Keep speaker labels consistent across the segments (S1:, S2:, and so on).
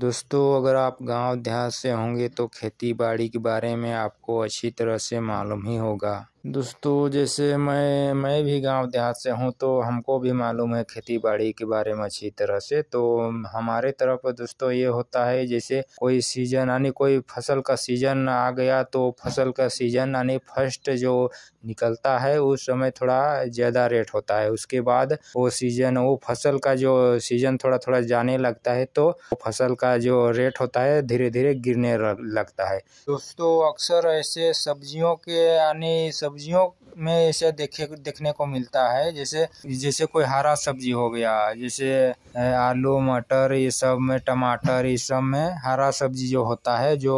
S1: दोस्तों अगर आप गांव देहात से होंगे तो खेती बाड़ी के बारे में आपको अच्छी तरह से मालूम ही होगा दोस्तों जैसे मैं मैं भी गांव देहात से हूं तो हमको भी मालूम है खेती बाड़ी के बारे में अच्छी तरह से तो हमारे तरफ दोस्तों ये होता है जैसे कोई सीजन यानी कोई फसल का सीजन आ गया तो फसल का सीजन यानी फर्स्ट जो निकलता है उस समय थोड़ा ज़्यादा रेट होता है उसके बाद वो सीजन वो फसल का जो सीजन थोड़ा थोड़ा जाने लगता है तो फसल का जो रेट होता है धीरे धीरे गिरने लगता है दोस्तों अक्सर ऐसे सब्जियों के यानी सब सब्जियों में ऐसे देखे देखने को मिलता है जैसे जैसे कोई हरा सब्जी हो गया जैसे आलू मटर ये सब में टमाटर ये सब में हरा सब्जी जो होता है जो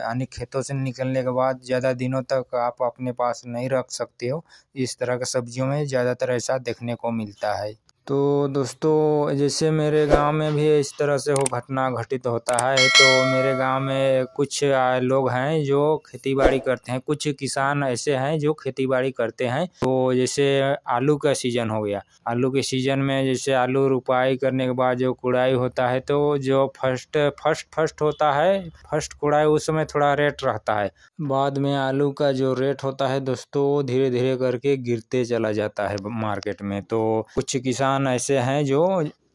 S1: यानी खेतों से निकलने के बाद ज़्यादा दिनों तक आप अपने पास नहीं रख सकते हो इस तरह के सब्जियों में ज़्यादातर ऐसा देखने को मिलता है तो दोस्तों जैसे मेरे गांव में भी इस तरह से हो घटना घटित होता है तो मेरे गांव में कुछ लोग हैं जो खेती बाड़ी करते हैं कुछ किसान ऐसे हैं जो खेती बाड़ी करते हैं तो जैसे आलू का सीज़न हो गया आलू के सीज़न में जैसे आलू रुपाई करने के बाद जो कुड़ाई होता है तो जो फर्स्ट फर्स्ट फर्स्ट होता है फर्स्ट कुड़ाई उस समय थोड़ा रेट रहता है बाद में आलू का जो रेट होता है दोस्तों धीरे धीरे करके गिरते चला जाता है मार्केट में तो कुछ किसान किसान ऐसे हैं जो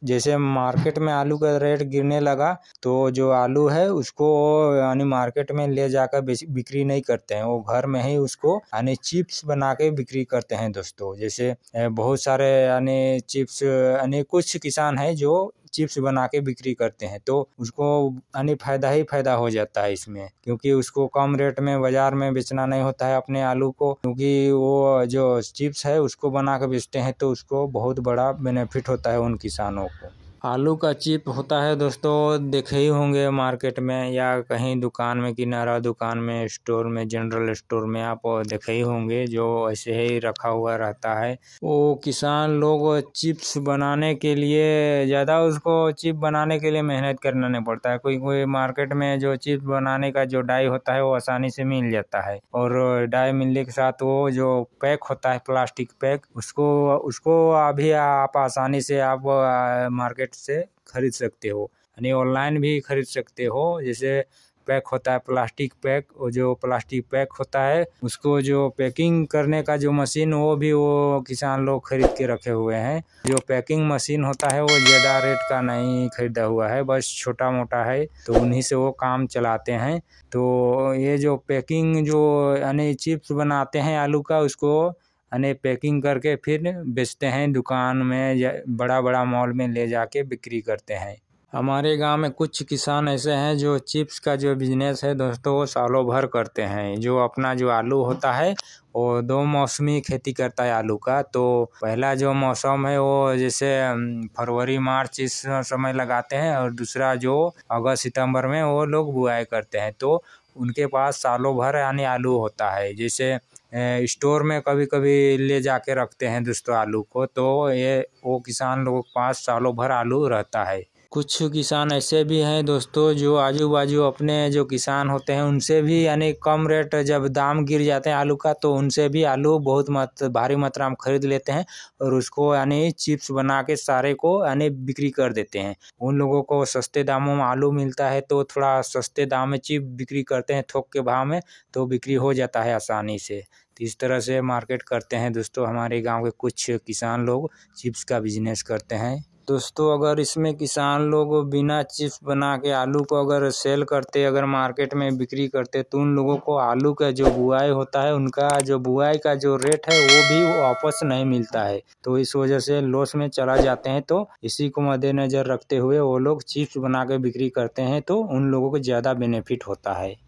S1: जैसे मार्केट में आलू का रेट गिरने लगा तो जो आलू है उसको यानी मार्केट में ले जाकर बिक्री नहीं करते हैं वो घर में ही उसको यानी चिप्स बना के बिक्री करते हैं दोस्तों जैसे बहुत सारे यानी चिप्स यानी कुछ किसान हैं जो चिप्स बना के बिक्री करते हैं तो उसको यानी फ़ायदा ही फ़ायदा हो जाता है इसमें क्योंकि उसको कम रेट में बाज़ार में बेचना नहीं होता है अपने आलू को क्योंकि वो जो चिप्स है उसको बना के बेचते हैं तो उसको बहुत बड़ा बेनिफिट होता है उन किसानों को आलू का चिप होता है दोस्तों देखे ही होंगे मार्केट में या कहीं दुकान में किनारा दुकान में स्टोर में जनरल स्टोर में आप देखे ही होंगे जो ऐसे ही रखा हुआ रहता है वो किसान लोग चिप्स बनाने के लिए ज़्यादा उसको चिप बनाने के लिए मेहनत करना नहीं पड़ता है कोई कोई मार्केट में जो चिप्स बनाने का जो डाई होता है वो आसानी से मिल जाता है और डाई मिलने के साथ वो जो पैक होता है प्लास्टिक पैक उसको उसको अभी आप आसानी से आप मार्केट वेबसाइट से खरीद सकते हो यानी ऑनलाइन भी खरीद सकते हो जैसे पैक होता है प्लास्टिक पैक और जो प्लास्टिक पैक होता है उसको जो पैकिंग करने का जो मशीन वो भी वो किसान लोग खरीद के रखे हुए हैं जो पैकिंग मशीन होता है वो ज़्यादा रेट का नहीं खरीदा हुआ है बस छोटा मोटा है तो उन्हीं से वो काम चलाते हैं तो ये जो पैकिंग जो यानी चिप्स बनाते हैं आलू का उसको अने पैकिंग करके फिर बेचते हैं दुकान में या बड़ा बड़ा मॉल में ले जाके बिक्री करते हैं हमारे गांव में कुछ किसान ऐसे हैं जो चिप्स का जो बिज़नेस है दोस्तों वो सालों भर करते हैं जो अपना जो आलू होता है वो दो मौसमी खेती करता है आलू का तो पहला जो मौसम है वो जैसे फरवरी मार्च इस समय लगाते हैं और दूसरा जो अगस्त सितंबर में वो लोग बुआई करते हैं तो उनके पास सालों भर यानी आलू होता है जैसे स्टोर में कभी कभी ले जा के रखते हैं दोस्तों आलू को तो ये वो किसान लोग पास सालों भर आलू रहता है कुछ किसान ऐसे भी हैं दोस्तों जो आजू बाजू अपने जो किसान होते हैं उनसे भी यानी कम रेट जब दाम गिर जाते हैं आलू का तो उनसे भी आलू बहुत मत भारी मात्रा में खरीद लेते हैं और उसको यानी चिप्स बना के सारे को यानी बिक्री कर देते हैं उन लोगों को सस्ते दामों में आलू मिलता है तो थोड़ा सस्ते दाम में चिप बिक्री करते हैं थोक के भाव में तो बिक्री हो जाता है आसानी से तो इस तरह से मार्केट करते हैं दोस्तों हमारे गांव के कुछ किसान लोग चिप्स का बिजनेस करते हैं दोस्तों अगर इसमें किसान लोग बिना चिप्स बना के आलू को अगर सेल करते अगर मार्केट में बिक्री करते तो उन लोगों को आलू का जो बुआई होता है उनका जो बुआई का जो रेट है वो भी वापस नहीं मिलता है तो इस वजह से लॉस में चला जाते हैं तो इसी को मद्देनजर रखते हुए वो लोग चिप्स बना के बिक्री करते हैं तो उन लोगों को ज़्यादा बेनिफिट होता है